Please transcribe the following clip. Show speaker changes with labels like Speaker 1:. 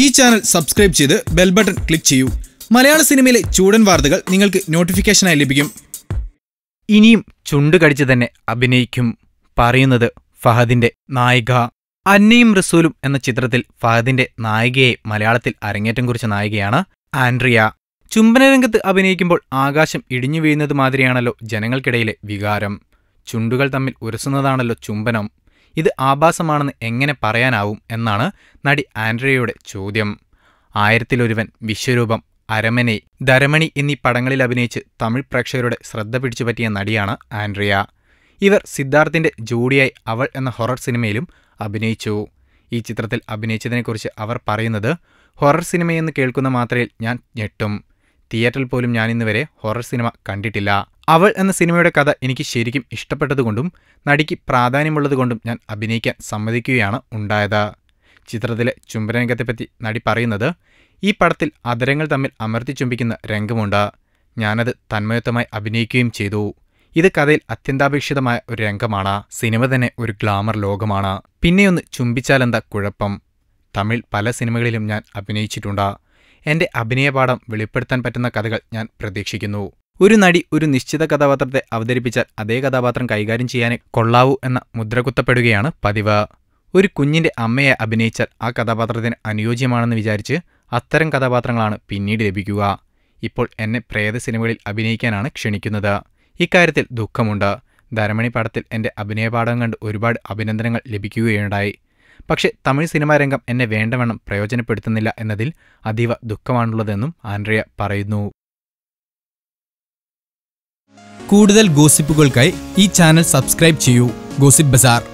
Speaker 1: ഈ channel subscribe ചെയ്ത് bell button click ചെയ്യൂ മലയാള സിനിമയിലെ ചൂടൻ വാർത്തകൾ നിങ്ങൾക്ക് നോട്ടിഫിക്കേഷനായി ലഭിക്കും ഇനിയും ചുണ്ട് കടിച്ചു തന്നെ അഭിനയിക്കും പറയുന്നത് ഫഹദിന്റെ നായിക അന്നയും റസൂലും എന്ന ചിത്രത്തിൽ ഫഹദിന്റെ നായികയെ മലയാളത്തിൽ അരങ്ങേറ്റം കുറിച്ച നായികയാണ് ആൻഡ്രിയ ചുംബനരംഗത്ത് അഭിനയിക്കുമ്പോൾ ആകാശം ഇടിഞ്ഞു വീഴുന്നത് മാതിരിയാണല്ലോ ജനങ്ങൾക്കിടയിലെ വികാരം ചുണ്ടുകൾ തമ്മിൽ ഉരസുന്നതാണല്ലോ ചുംബനം ഇത് ആഭാസമാണെന്ന് എങ്ങനെ പറയാനാവും എന്നാണ് നടി ആൻഡ്രയുടെ ചോദ്യം ആയിരത്തിലൊരുവൻ വിശ്വരൂപം അരമനെ ധരമണി എന്നീ പടങ്ങളിൽ അഭിനയിച്ച് തമിഴ് പ്രേക്ഷകരുടെ ശ്രദ്ധ പിടിച്ചുപറ്റിയ നടിയാണ് ആൻഡ്രിയ ഇവർ സിദ്ധാർത്ഥിന്റെ ജോഡിയായി അവൾ എന്ന ഹൊറർ സിനിമയിലും അഭിനയിച്ചു ഈ ചിത്രത്തിൽ അഭിനയിച്ചതിനെക്കുറിച്ച് അവർ പറയുന്നത് ഹൊറർ സിനിമയെന്ന് കേൾക്കുന്ന മാത്രയിൽ ഞാൻ ഞെട്ടും തിയേറ്ററിൽ പോലും ഞാനിന്നുവരെ ഹൊറർ സിനിമ കണ്ടിട്ടില്ല അവൾ എന്ന സിനിമയുടെ കഥ എനിക്ക് ശരിക്കും ഇഷ്ടപ്പെട്ടതുകൊണ്ടും നടിക്ക് പ്രാധാന്യമുള്ളതുകൊണ്ടും ഞാൻ അഭിനയിക്കാൻ സമ്മതിക്കുകയാണ് ഉണ്ടായത് ചിത്രത്തിലെ ചുംബരംഗത്തെപ്പറ്റി നടി പറയുന്നത് ഈ പടത്തിൽ അതരങ്ങൾ തമ്മിൽ അമർത്തി ചുംബിക്കുന്ന രംഗമുണ്ട് ഞാനത് തന്മയത്വമായി അഭിനയിക്കുകയും ചെയ്തു ഇത് കഥയിൽ അത്യന്താപേക്ഷിതമായ ഒരു രംഗമാണ് സിനിമ തന്നെ ഒരു ഗ്ലാമർ ലോകമാണ് പിന്നെയൊന്ന് ചുംബിച്ചാലെന്താ കുഴപ്പം തമിഴ് പല സിനിമകളിലും ഞാൻ അഭിനയിച്ചിട്ടുണ്ട് എൻ്റെ അഭിനയപാഠം വെളിപ്പെടുത്താൻ പറ്റുന്ന കഥകൾ ഞാൻ പ്രതീക്ഷിക്കുന്നു ഒരു നടി ഒരു നിശ്ചിത കഥാപാത്രത്തെ അവതരിപ്പിച്ചാൽ അതേ കഥാപാത്രം കൈകാര്യം ചെയ്യാൻ കൊള്ളാവൂ എന്ന മുദ്രകുത്തപ്പെടുകയാണ് പതിവ് ഒരു കുഞ്ഞിൻ്റെ അമ്മയെ അഭിനയിച്ചാൽ ആ കഥാപാത്രത്തിന് അനുയോജ്യമാണെന്ന് വിചാരിച്ച് അത്തരം കഥാപാത്രങ്ങളാണ് പിന്നീട് ലഭിക്കുക ഇപ്പോൾ എന്നെ പ്രേത സിനിമകളിൽ അഭിനയിക്കാനാണ് ക്ഷണിക്കുന്നത് ഇക്കാര്യത്തിൽ ദുഃഖമുണ്ട് ധരമണി പടത്തിൽ എൻ്റെ അഭിനയപാഠം കണ്ട് ഒരുപാട് അഭിനന്ദനങ്ങൾ ലഭിക്കുകയുണ്ടായി പക്ഷേ തമിഴ് സിനിമാ രംഗം എന്നെ വേണ്ടവണ്ണം പ്രയോജനപ്പെടുത്തുന്നില്ല എന്നതിൽ അതീവ ദുഃഖമാണുള്ളതെന്നും ആൻഡ്രിയ പറയുന്നു കൂടുതൽ ഗോസിപ്പുകൾക്കായി ഈ ചാനൽ സബ്സ്ക്രൈബ് ചെയ്യൂ ഗോസിപ്പ് ബസാർ